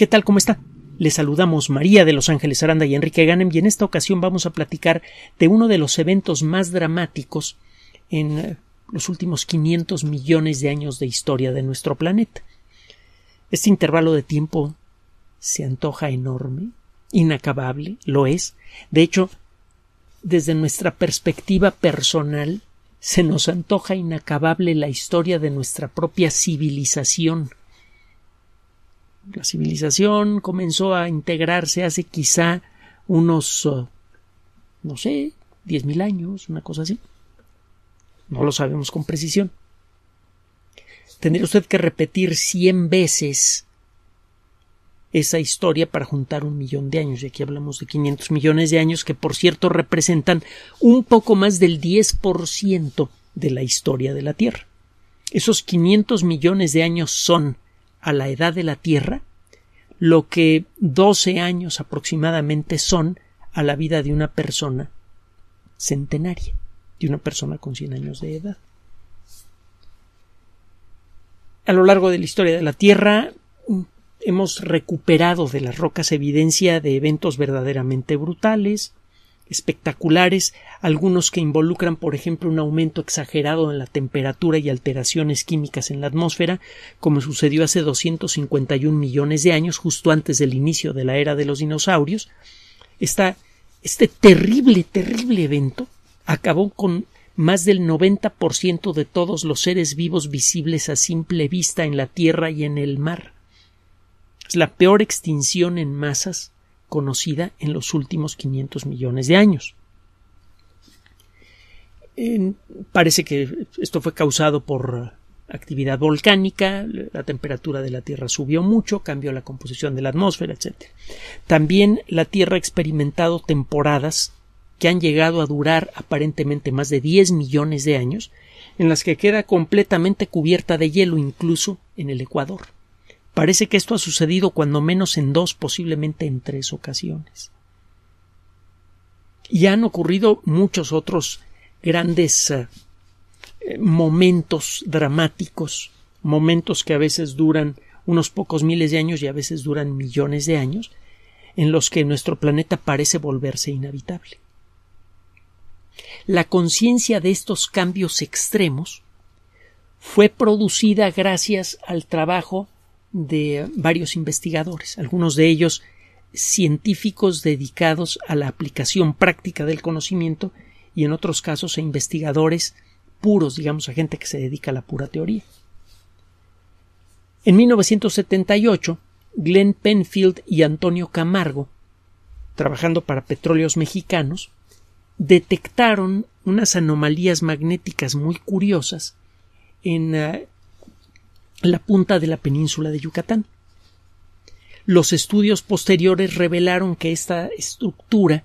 ¿Qué tal? ¿Cómo está? Les saludamos María de Los Ángeles Aranda y Enrique Ganem y en esta ocasión vamos a platicar de uno de los eventos más dramáticos en eh, los últimos 500 millones de años de historia de nuestro planeta. Este intervalo de tiempo se antoja enorme, inacabable, lo es. De hecho, desde nuestra perspectiva personal, se nos antoja inacabable la historia de nuestra propia civilización la civilización comenzó a integrarse hace quizá unos, oh, no sé, diez mil años, una cosa así. No lo sabemos con precisión. Tendría usted que repetir cien veces esa historia para juntar un millón de años. Y aquí hablamos de 500 millones de años que, por cierto, representan un poco más del 10% de la historia de la Tierra. Esos 500 millones de años son a la edad de la Tierra lo que 12 años aproximadamente son a la vida de una persona centenaria, de una persona con 100 años de edad. A lo largo de la historia de la Tierra hemos recuperado de las rocas evidencia de eventos verdaderamente brutales, espectaculares, algunos que involucran, por ejemplo, un aumento exagerado en la temperatura y alteraciones químicas en la atmósfera, como sucedió hace 251 millones de años, justo antes del inicio de la era de los dinosaurios. este terrible, terrible evento acabó con más del 90% de todos los seres vivos visibles a simple vista en la Tierra y en el mar. Es la peor extinción en masas conocida en los últimos 500 millones de años. parece que esto fue causado por actividad volcánica, la temperatura de la Tierra subió mucho, cambió la composición de la atmósfera, etc. También la Tierra ha experimentado temporadas que han llegado a durar aparentemente más de 10 millones de años, en las que queda completamente cubierta de hielo incluso en el Ecuador. Parece que esto ha sucedido cuando menos en dos, posiblemente en tres ocasiones. Y han ocurrido muchos otros grandes eh, momentos dramáticos, momentos que a veces duran unos pocos miles de años y a veces duran millones de años, en los que nuestro planeta parece volverse inhabitable. La conciencia de estos cambios extremos fue producida gracias al trabajo de varios investigadores, algunos de ellos científicos dedicados a la aplicación práctica del conocimiento y en otros casos a investigadores puros, digamos, a gente que se dedica a la pura teoría. En 1978, Glenn Penfield y Antonio Camargo, trabajando para Petróleos Mexicanos, detectaron unas anomalías magnéticas muy curiosas en eh, la punta de la península de Yucatán. Los estudios posteriores revelaron que esta estructura,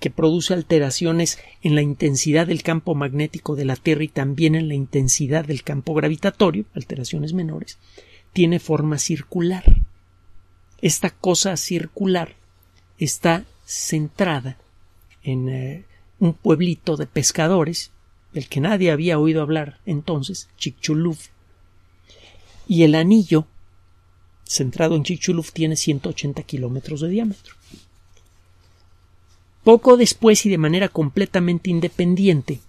que produce alteraciones en la intensidad del campo magnético de la Tierra y también en la intensidad del campo gravitatorio, alteraciones menores, tiene forma circular. Esta cosa circular está centrada en eh, un pueblito de pescadores, del que nadie había oído hablar entonces, Chicxulub, y el anillo centrado en Chichuluf, tiene 180 kilómetros de diámetro. Poco después y de manera completamente independiente,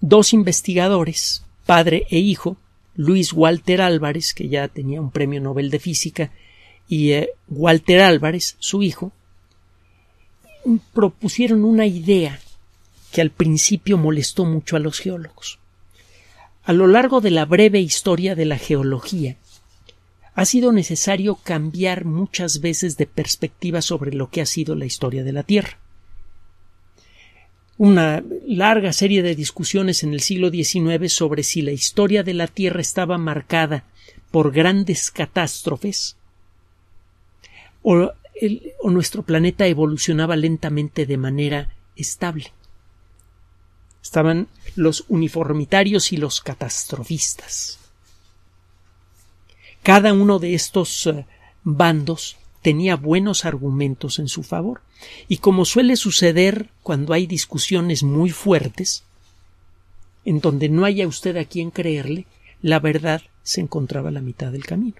dos investigadores, padre e hijo, Luis Walter Álvarez, que ya tenía un premio Nobel de Física, y eh, Walter Álvarez, su hijo, propusieron una idea que al principio molestó mucho a los geólogos. A lo largo de la breve historia de la geología, ha sido necesario cambiar muchas veces de perspectiva sobre lo que ha sido la historia de la Tierra. Una larga serie de discusiones en el siglo XIX sobre si la historia de la Tierra estaba marcada por grandes catástrofes o, o nuestro planeta evolucionaba lentamente de manera estable estaban los uniformitarios y los catastrofistas. Cada uno de estos eh, bandos tenía buenos argumentos en su favor, y como suele suceder cuando hay discusiones muy fuertes, en donde no haya usted a quien creerle, la verdad se encontraba a la mitad del camino.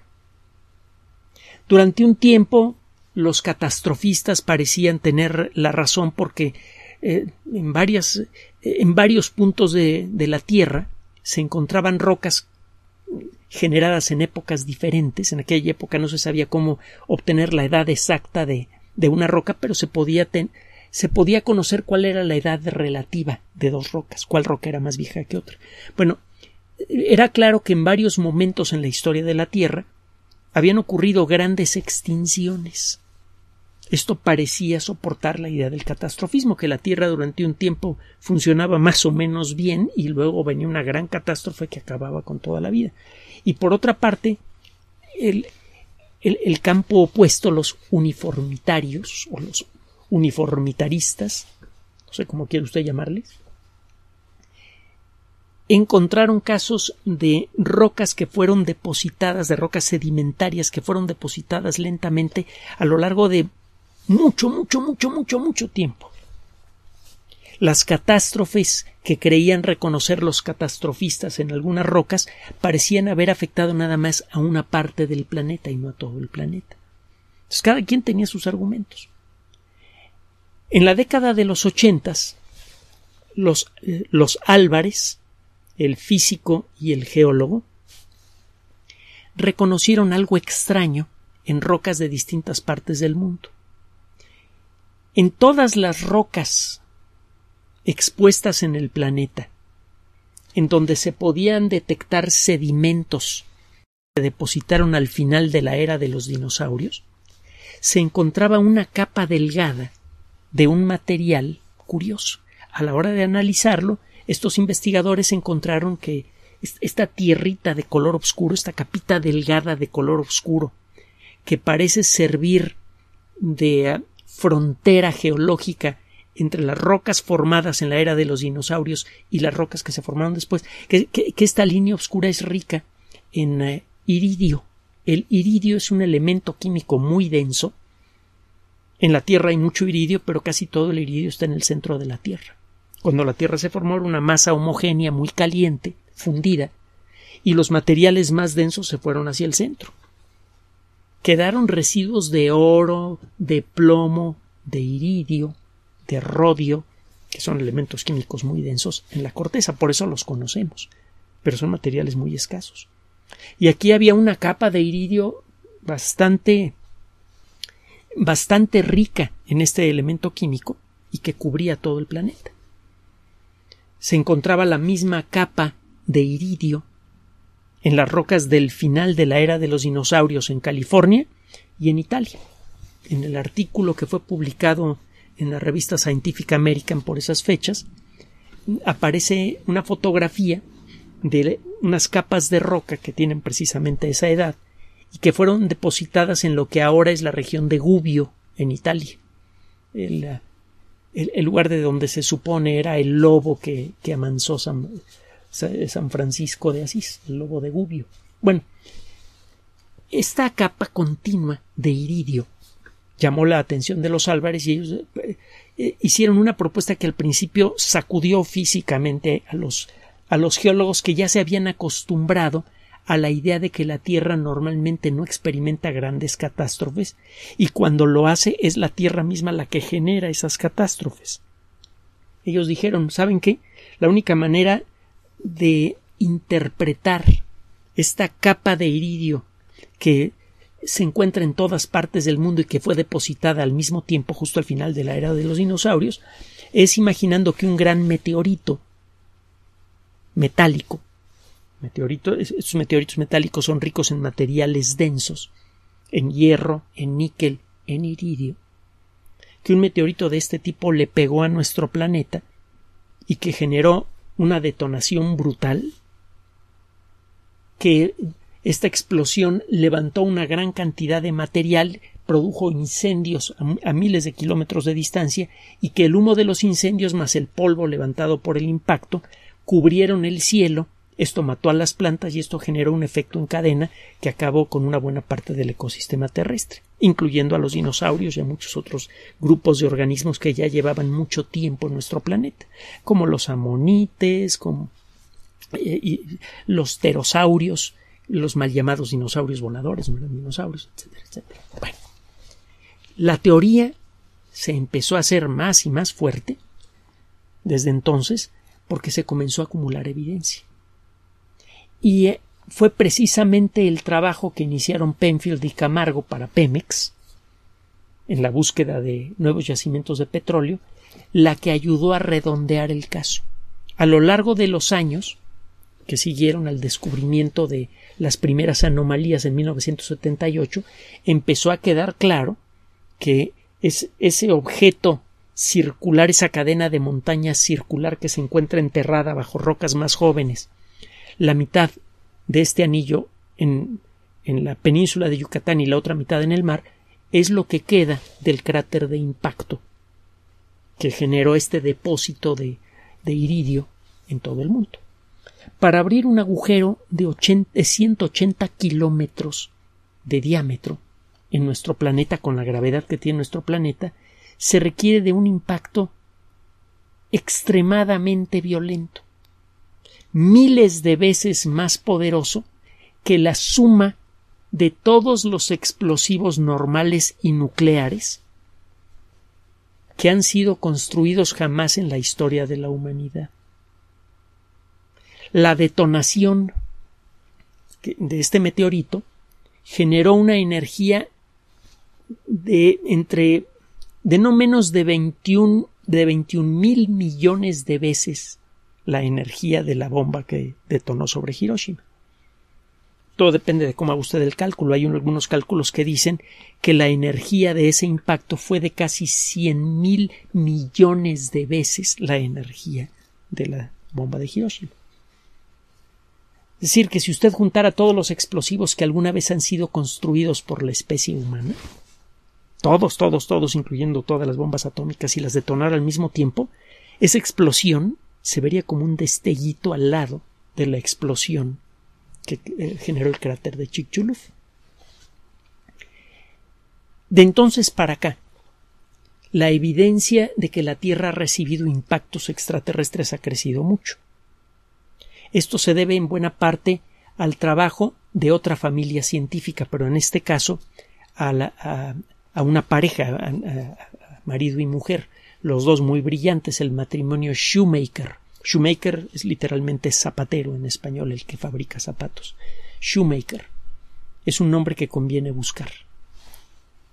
Durante un tiempo los catastrofistas parecían tener la razón porque eh, en varias en varios puntos de, de la Tierra se encontraban rocas generadas en épocas diferentes. En aquella época no se sabía cómo obtener la edad exacta de, de una roca, pero se podía, se podía conocer cuál era la edad relativa de dos rocas, cuál roca era más vieja que otra. Bueno, era claro que en varios momentos en la historia de la Tierra habían ocurrido grandes extinciones. Esto parecía soportar la idea del catastrofismo, que la Tierra durante un tiempo funcionaba más o menos bien y luego venía una gran catástrofe que acababa con toda la vida. Y por otra parte, el, campo opuesto, los uniformitarios o los uniformitaristas, no sé cómo quiere usted llamarles, encontraron casos de rocas que fueron depositadas, de rocas sedimentarias que fueron depositadas lentamente a lo largo de mucho, mucho, mucho, mucho, mucho tiempo. Las catástrofes que creían reconocer los catastrofistas en algunas rocas parecían haber afectado nada más a una parte del planeta y no a todo el planeta. Entonces cada quien tenía sus argumentos. En la década de los ochentas, los, eh, los Álvarez, el físico y el geólogo, reconocieron algo extraño en rocas de distintas partes del mundo en todas las rocas expuestas en el planeta, en donde se podían detectar sedimentos que se depositaron al final de la era de los dinosaurios, se encontraba una capa delgada de un material curioso. A la hora de analizarlo, estos investigadores encontraron que esta tierrita de color oscuro, esta capita delgada de color oscuro, que parece servir de frontera geológica entre las rocas formadas en la era de los dinosaurios y las rocas que se formaron después, que, esta línea oscura es rica en eh, iridio. El iridio es un elemento químico muy denso. En la Tierra hay mucho iridio, pero casi todo el iridio está en el centro de la Tierra. Cuando la Tierra se formó era una masa homogénea muy caliente, fundida, y los materiales más densos se fueron hacia el centro quedaron residuos de oro, de plomo, de iridio, de rodio, que son elementos químicos muy densos en la corteza, por eso los conocemos, pero son materiales muy escasos. Y aquí había una capa de iridio bastante bastante rica en este elemento químico y que cubría todo el planeta. Se encontraba la misma capa de iridio en las rocas del final de la era de los dinosaurios en California y en Italia. En el artículo que fue publicado en la revista Scientific American por esas fechas, aparece una fotografía de unas capas de roca que tienen precisamente esa edad y que fueron depositadas en lo que ahora es la región de Gubbio, en Italia. El, lugar de donde se supone era el lobo que, que amansó San, San Francisco de Asís, el lobo de Gubbio. Bueno, esta capa continua de iridio llamó la atención de los Álvarez y ellos eh, eh, hicieron una propuesta que al principio sacudió físicamente a los, a los geólogos que ya se habían acostumbrado a la idea de que la Tierra normalmente no experimenta grandes catástrofes y cuando lo hace es la Tierra misma la que genera esas catástrofes. Ellos dijeron, ¿saben qué? La única manera de interpretar esta capa de iridio que se encuentra en todas partes del mundo y que fue depositada al mismo tiempo justo al final de la era de los dinosaurios, es imaginando que un gran meteorito metálico, meteorito, estos meteoritos metálicos son ricos en materiales densos, en hierro, en níquel, en iridio, que un meteorito de este tipo le pegó a nuestro planeta y que generó una detonación brutal que esta explosión levantó una gran cantidad de material, produjo incendios a, miles de kilómetros de distancia y que el humo de los incendios más el polvo levantado por el impacto cubrieron el cielo, esto mató a las plantas y esto generó un efecto en cadena que acabó con una buena parte del ecosistema terrestre incluyendo a los dinosaurios y a muchos otros grupos de organismos que ya llevaban mucho tiempo en nuestro planeta, como los amonites, como eh, los pterosaurios, los mal llamados dinosaurios voladores, los dinosaurios, etcétera, Bueno, la teoría se empezó a hacer más y más fuerte desde entonces porque se comenzó a acumular evidencia. Y eh, fue precisamente el trabajo que iniciaron Penfield y Camargo para Pemex, en la búsqueda de nuevos yacimientos de petróleo, la que ayudó a redondear el caso. A lo largo de los años que siguieron al descubrimiento de las primeras anomalías en 1978, empezó a quedar claro que es ese objeto circular, esa cadena de montaña circular que se encuentra enterrada bajo rocas más jóvenes, la mitad de este anillo en, la península de Yucatán y la otra mitad en el mar es lo que queda del cráter de impacto que generó este depósito de, iridio en todo el mundo. Para abrir un agujero de, de 180 kilómetros de diámetro en nuestro planeta, con la gravedad que tiene nuestro planeta, se requiere de un impacto extremadamente violento miles de veces más poderoso que la suma de todos los explosivos normales y nucleares que han sido construidos jamás en la historia de la humanidad. La detonación de este meteorito generó una energía de entre de no menos de 21 de mil millones de veces la energía de la bomba que detonó sobre Hiroshima. Todo depende de cómo haga usted el cálculo. Hay algunos cálculos que dicen que la energía de ese impacto fue de casi cien mil millones de veces la energía de la bomba de Hiroshima. Es decir, que si usted juntara todos los explosivos que alguna vez han sido construidos por la especie humana, todos, todos, todos, incluyendo todas las bombas atómicas, y las detonara al mismo tiempo, esa explosión se vería como un destellito al lado de la explosión que eh, generó el cráter de Chicxulub. De entonces para acá, la evidencia de que la Tierra ha recibido impactos extraterrestres ha crecido mucho. Esto se debe en buena parte al trabajo de otra familia científica, pero en este caso a, a una pareja, marido y mujer, los dos muy brillantes, el matrimonio shoemaker. Shoemaker es literalmente zapatero en español, el que fabrica zapatos. Shoemaker es un nombre que conviene buscar.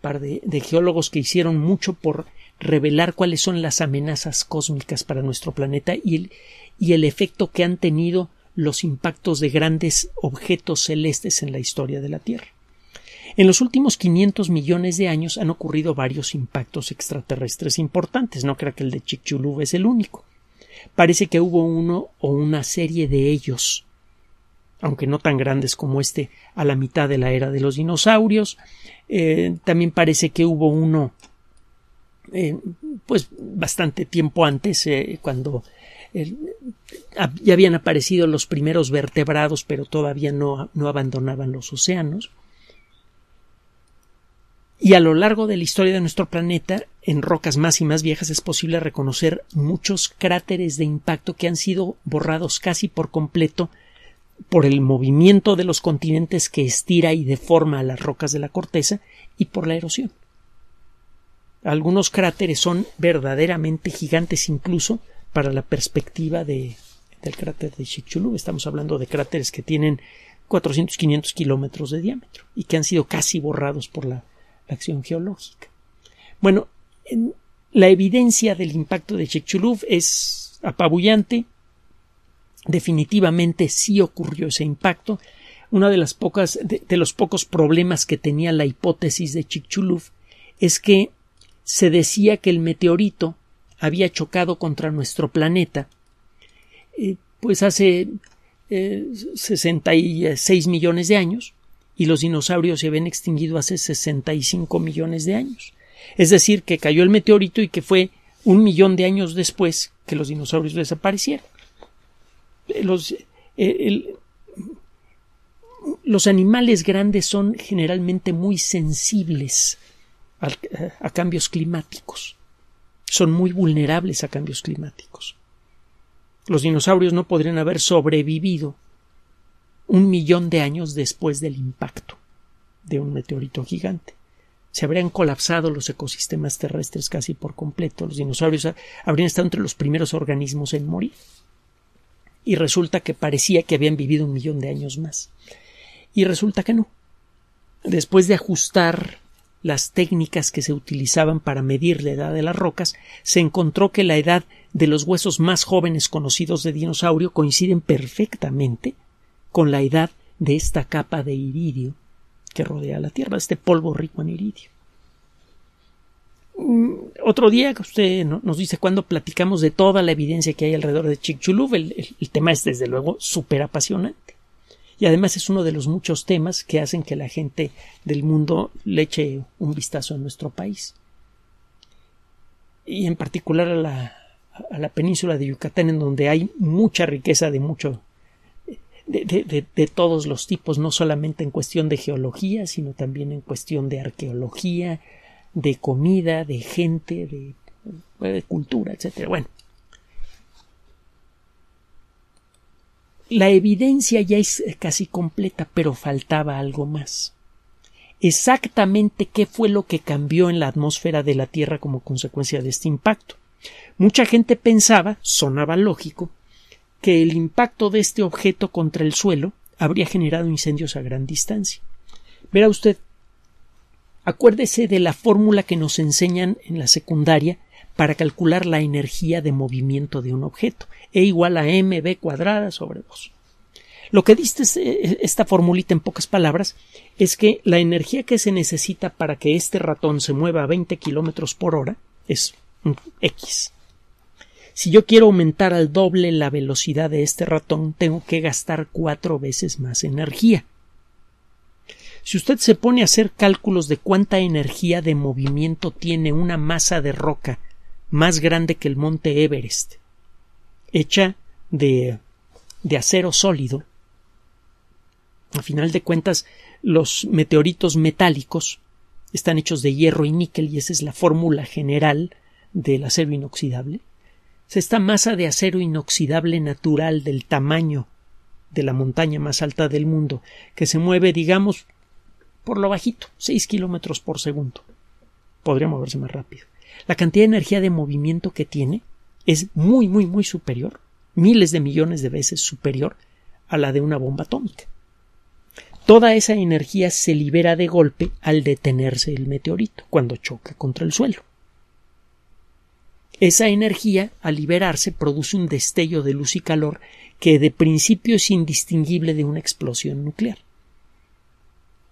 Par de, geólogos que hicieron mucho por revelar cuáles son las amenazas cósmicas para nuestro planeta y el efecto que han tenido los impactos de grandes objetos celestes en la historia de la Tierra. En los últimos 500 millones de años han ocurrido varios impactos extraterrestres importantes, no creo que el de Chicxulub es el único. Parece que hubo uno o una serie de ellos, aunque no tan grandes como este, a la mitad de la era de los dinosaurios. Eh, también parece que hubo uno, eh, pues bastante tiempo antes, eh, cuando ya habían aparecido los primeros vertebrados, pero todavía no, no abandonaban los océanos. Y a lo largo de la historia de nuestro planeta, en rocas más y más viejas es posible reconocer muchos cráteres de impacto que han sido borrados casi por completo por el movimiento de los continentes que estira y deforma las rocas de la corteza y por la erosión. Algunos cráteres son verdaderamente gigantes incluso para la perspectiva del cráter de Chicxulub. Estamos hablando de cráteres que tienen 400-500 kilómetros de diámetro y que han sido casi borrados por la acción geológica. Bueno, la evidencia del impacto de Chicxulub es apabullante. Definitivamente sí ocurrió ese impacto. Uno de, las pocas, de, los pocos problemas que tenía la hipótesis de Chicxulub es que se decía que el meteorito había chocado contra nuestro planeta, eh, pues hace 66 eh, millones de años, y los dinosaurios se habían extinguido hace 65 millones de años. Es decir, que cayó el meteorito y que fue un millón de años después que los dinosaurios desaparecieron. Eh, eh, los, animales grandes son generalmente muy sensibles eh, a, cambios climáticos. Son muy vulnerables a cambios climáticos. Los dinosaurios no podrían haber sobrevivido un millón de años después del impacto de un meteorito gigante. Se habrían colapsado los ecosistemas terrestres casi por completo. Los dinosaurios habrían estado entre los primeros organismos en morir. Y resulta que parecía que habían vivido un millón de años más. Y resulta que no. Después de ajustar las técnicas que se utilizaban para medir la edad de las rocas, se encontró que la edad de los huesos más jóvenes conocidos de dinosaurio coinciden perfectamente con la edad de esta capa de iridio que rodea la Tierra, este polvo rico en iridio. Mm, otro día usted nos dice cuando platicamos de toda la evidencia que hay alrededor de Chicxulub, el, tema es desde luego súper apasionante y además es uno de los muchos temas que hacen que la gente del mundo le eche un vistazo a nuestro país. Y en particular a la, a la península de Yucatán, en donde hay mucha riqueza de, mucho, de, todos los tipos, no solamente en cuestión de geología, sino también en cuestión de arqueología, de comida, de gente, de, eh, de cultura, etc. Bueno, la evidencia ya es casi completa, pero faltaba algo más. Exactamente qué fue lo que cambió en la atmósfera de la Tierra como consecuencia de este impacto. Mucha gente pensaba, sonaba lógico, que el impacto de este objeto contra el suelo habría generado incendios a gran distancia. Verá usted, acuérdese de la fórmula que nos enseñan en la secundaria para calcular la energía de movimiento de un objeto, E igual a mb cuadrada sobre 2. Lo que diste eh, esta formulita en pocas palabras es que la energía que se necesita para que este ratón se mueva a 20 kilómetros por hora es X. Si yo quiero aumentar al doble la velocidad de este ratón, tengo que gastar cuatro veces más energía. Si usted se pone a hacer cálculos de cuánta energía de movimiento tiene una masa de roca más grande que el monte Everest, hecha de, de acero sólido, al final de cuentas, los meteoritos metálicos están hechos de hierro y níquel, y esa es la fórmula general del acero inoxidable esta masa de acero inoxidable natural del tamaño de la montaña más alta del mundo, que se mueve, digamos, por lo bajito, 6 kilómetros por segundo. Podría moverse más rápido. La cantidad de energía de movimiento que tiene es muy, muy, muy superior, miles de millones de veces superior a la de una bomba atómica. Toda esa energía se libera de golpe al detenerse el meteorito, cuando choca contra el suelo. Esa energía, al liberarse, produce un destello de luz y calor que de principio es indistinguible de una explosión nuclear.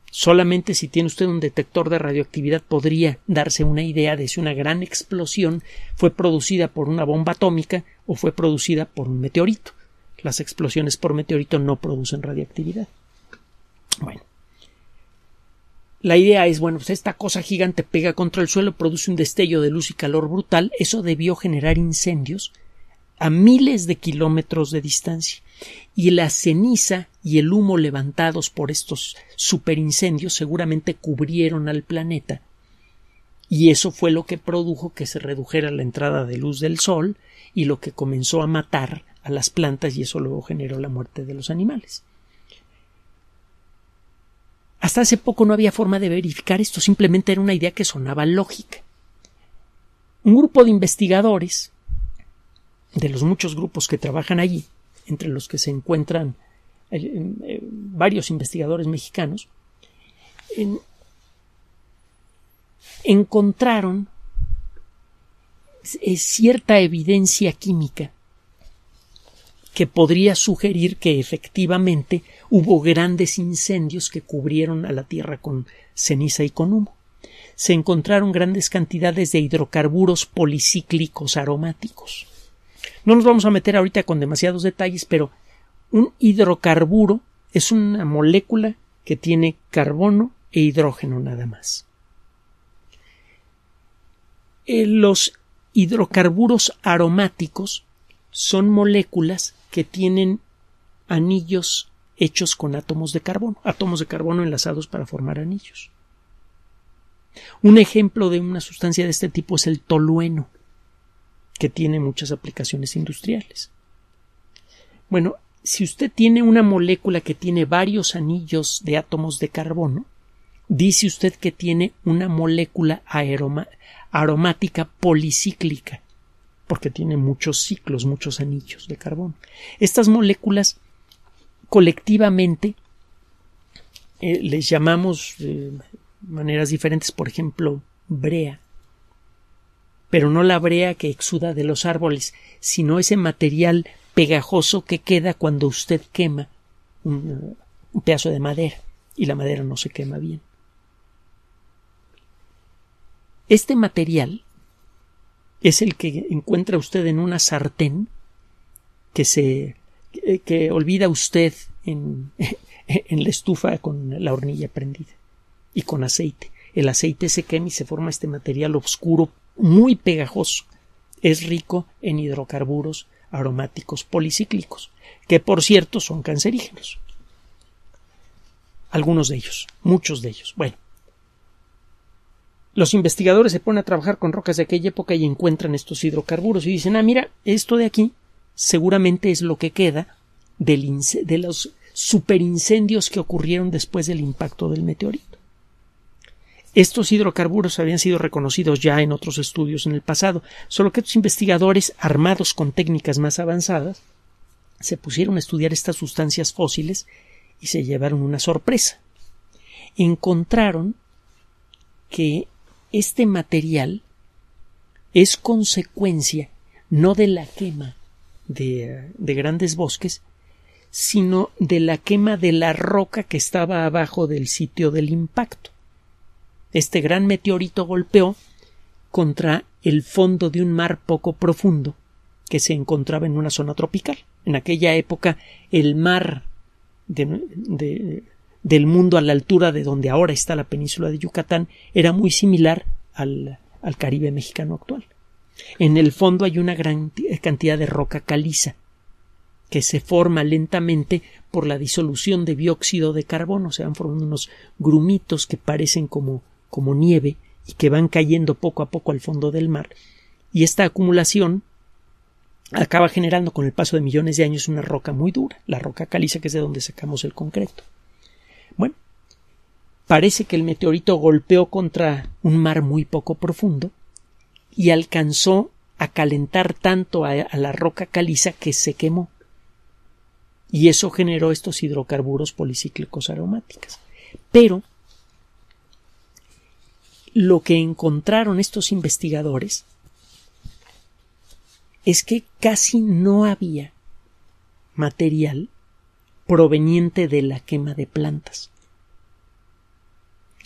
Solamente si tiene usted un detector de radioactividad podría darse una idea de si una gran explosión fue producida por una bomba atómica o fue producida por un meteorito. Las explosiones por meteorito no producen radioactividad. Bueno, la idea es, bueno, pues esta cosa gigante pega contra el suelo, produce un destello de luz y calor brutal, eso debió generar incendios a miles de kilómetros de distancia. Y la ceniza y el humo levantados por estos superincendios seguramente cubrieron al planeta. Y eso fue lo que produjo que se redujera la entrada de luz del sol y lo que comenzó a matar a las plantas y eso luego generó la muerte de los animales. Hasta hace poco no había forma de verificar esto, simplemente era una idea que sonaba lógica. Un grupo de investigadores, de los muchos grupos que trabajan allí, entre los que se encuentran eh, eh, varios investigadores mexicanos, encontraron eh, cierta evidencia química que podría sugerir que efectivamente hubo grandes incendios que cubrieron a la Tierra con ceniza y con humo. Se encontraron grandes cantidades de hidrocarburos policíclicos aromáticos. No nos vamos a meter ahorita con demasiados detalles, pero un hidrocarburo es una molécula que tiene carbono e hidrógeno nada más. Eh, los hidrocarburos aromáticos son moléculas que tienen anillos hechos con átomos de carbono, átomos de carbono enlazados para formar anillos. Un ejemplo de una sustancia de este tipo es el tolueno, que tiene muchas aplicaciones industriales. Bueno, si usted tiene una molécula que tiene varios anillos de átomos de carbono, dice usted que tiene una molécula aromática policíclica, porque tiene muchos ciclos, muchos anillos de carbón. Estas moléculas colectivamente eh, les llamamos de eh, maneras diferentes, por ejemplo, brea, pero no la brea que exuda de los árboles, sino ese material pegajoso que queda cuando usted quema un pedazo de madera y la madera no se quema bien. Este material es el que encuentra usted en una sartén que se que, olvida usted en, en la estufa con la hornilla prendida y con aceite. El aceite se quema y se forma este material oscuro muy pegajoso. Es rico en hidrocarburos aromáticos policíclicos, que por cierto son cancerígenos. Algunos de ellos, muchos de ellos. Bueno, los investigadores se ponen a trabajar con rocas de aquella época y encuentran estos hidrocarburos y dicen, ah, mira, esto de aquí seguramente es lo que queda del de los superincendios que ocurrieron después del impacto del meteorito. Estos hidrocarburos habían sido reconocidos ya en otros estudios en el pasado, solo que estos investigadores, armados con técnicas más avanzadas, se pusieron a estudiar estas sustancias fósiles y se llevaron una sorpresa. Encontraron que este material es consecuencia no de la quema de, grandes bosques, sino de la quema de la roca que estaba abajo del sitio del impacto. Este gran meteorito golpeó contra el fondo de un mar poco profundo que se encontraba en una zona tropical. En aquella época el mar de, del mundo a la altura de donde ahora está la península de Yucatán era muy similar al, Caribe mexicano actual. En el fondo hay una gran eh, cantidad de roca caliza que se forma lentamente por la disolución de dióxido de carbono, se van formando unos grumitos que parecen como nieve y que van cayendo poco a poco al fondo del mar. Y esta acumulación acaba generando con el paso de millones de años una roca muy dura, la roca caliza que es de donde sacamos el concreto. Parece que el meteorito golpeó contra un mar muy poco profundo y alcanzó a calentar tanto a, la roca caliza que se quemó. Y eso generó estos hidrocarburos policíclicos aromáticos. Pero lo que encontraron estos investigadores es que casi no había material proveniente de la quema de plantas.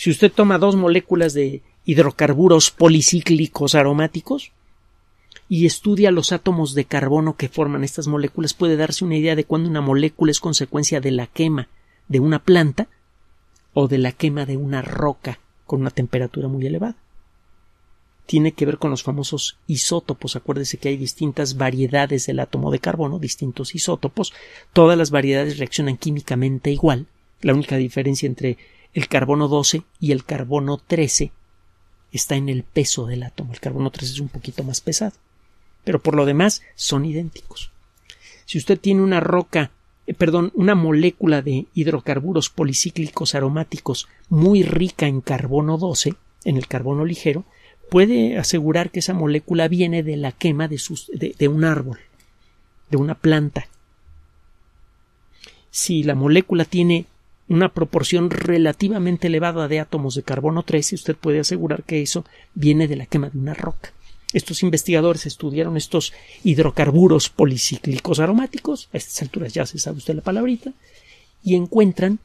Si usted toma dos moléculas de hidrocarburos policíclicos aromáticos y estudia los átomos de carbono que forman estas moléculas, puede darse una idea de cuándo una molécula es consecuencia de la quema de una planta o de la quema de una roca con una temperatura muy elevada. Tiene que ver con los famosos isótopos. Acuérdese que hay distintas variedades del átomo de carbono, distintos isótopos. Todas las variedades reaccionan químicamente igual. La única diferencia entre el carbono 12 y el carbono 13 está en el peso del átomo. El carbono 13 es un poquito más pesado. Pero por lo demás son idénticos. Si usted tiene una roca, eh, perdón, una molécula de hidrocarburos policíclicos aromáticos muy rica en carbono 12, en el carbono ligero, puede asegurar que esa molécula viene de la quema de, sus, de un árbol, de una planta. Si la molécula tiene una proporción relativamente elevada de átomos de carbono 13, usted puede asegurar que eso viene de la quema de una roca. Estos investigadores estudiaron estos hidrocarburos policíclicos aromáticos, a estas alturas ya se sabe usted la palabrita, y encuentran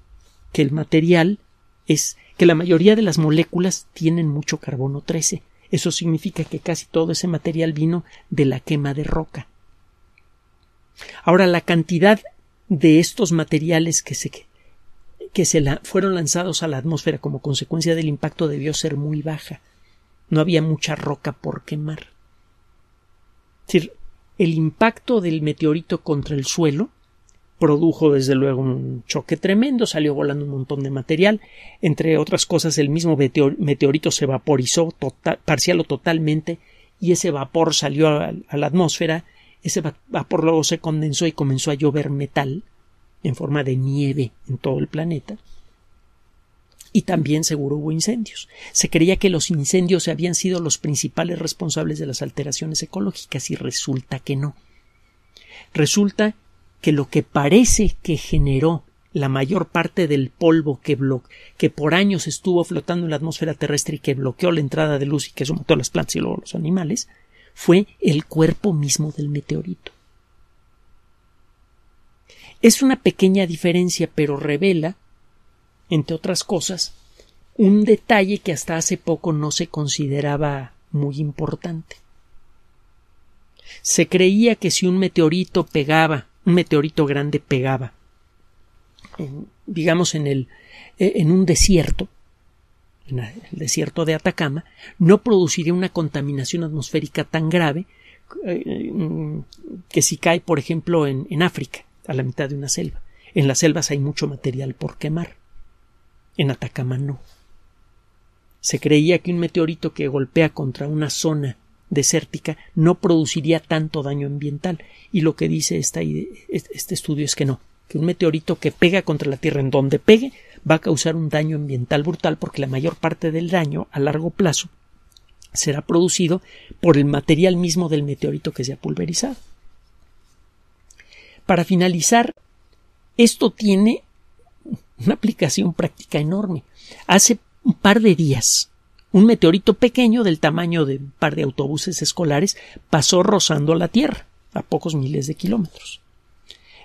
que el material es que la mayoría de las moléculas tienen mucho carbono 13. Eso significa que casi todo ese material vino de la quema de roca. Ahora, la cantidad de estos materiales que se que se fueron lanzados a la atmósfera como consecuencia del impacto debió ser muy baja. No había mucha roca por quemar. Es decir, el impacto del meteorito contra el suelo produjo desde luego un choque tremendo, salió volando un montón de material, entre otras cosas el mismo meteorito se vaporizó tota-, parcial o totalmente y ese vapor salió a la atmósfera, ese vapor luego se condensó y comenzó a llover metal, en forma de nieve en todo el planeta. Y también seguro hubo incendios. Se creía que los incendios habían sido los principales responsables de las alteraciones ecológicas y resulta que no. Resulta que lo que parece que generó la mayor parte del polvo que, que por años estuvo flotando en la atmósfera terrestre y que bloqueó la entrada de luz y que sumó a las plantas y luego los animales, fue el cuerpo mismo del meteorito. Es una pequeña diferencia, pero revela, entre otras cosas, un detalle que hasta hace poco no se consideraba muy importante. Se creía que si un meteorito pegaba, un meteorito grande pegaba, digamos en el eh, en un desierto, en el desierto de Atacama, no produciría una contaminación atmosférica tan grave eh, mm, que si cae, por ejemplo, en África a la mitad de una selva. En las selvas hay mucho material por quemar. En Atacama no. Se creía que un meteorito que golpea contra una zona desértica no produciría tanto daño ambiental, y lo que dice este estudio es que no, que un meteorito que pega contra la Tierra en donde pegue va a causar un daño ambiental brutal porque la mayor parte del daño a largo plazo será producido por el material mismo del meteorito que se ha pulverizado. Para finalizar, esto tiene una aplicación práctica enorme. Hace un par de días, un meteorito pequeño del tamaño de un par de autobuses escolares pasó rozando la Tierra a pocos miles de kilómetros.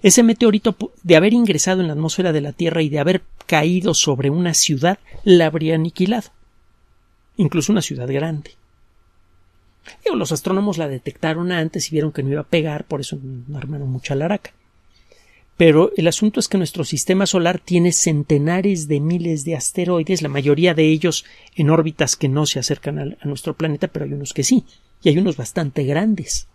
Ese meteorito, de haber ingresado en la atmósfera de la Tierra y de haber caído sobre una ciudad, la habría aniquilado. Incluso una ciudad grande los astrónomos la detectaron antes y vieron que no iba a pegar, por eso no armaron mucha laraca. Pero el asunto es que nuestro sistema solar tiene centenares de miles de asteroides, la mayoría de ellos en órbitas que no se acercan a, a nuestro planeta, pero hay unos que sí, y hay unos bastante grandes.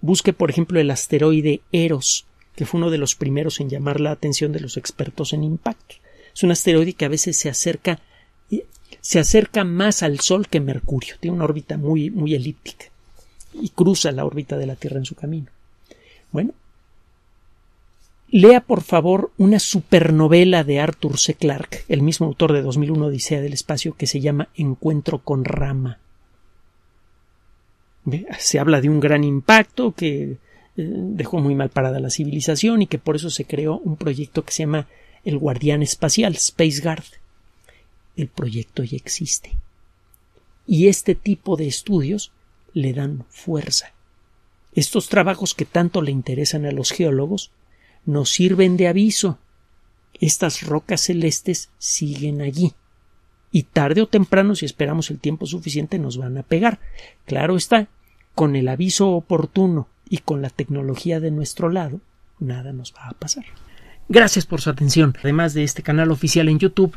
Busque, por ejemplo, el asteroide Eros, que fue uno de los primeros en llamar la atención de los expertos en impacto. Es un asteroide que a veces se acerca se acerca más al Sol que Mercurio, tiene una órbita muy, muy elíptica y cruza la órbita de la Tierra en su camino. Bueno, lea por favor una supernovela de Arthur C. Clarke, el mismo autor de 2001 Odisea del Espacio, que se llama Encuentro con Rama. Se habla de un gran impacto que eh, dejó muy mal parada la civilización y que por eso se creó un proyecto que se llama el Guardián Espacial, Space Guard el proyecto ya existe. Y este tipo de estudios le dan fuerza. Estos trabajos que tanto le interesan a los geólogos nos sirven de aviso. Estas rocas celestes siguen allí. Y tarde o temprano, si esperamos el tiempo suficiente, nos van a pegar. Claro está, con el aviso oportuno y con la tecnología de nuestro lado, nada nos va a pasar. Gracias por su atención. Además de este canal oficial en YouTube,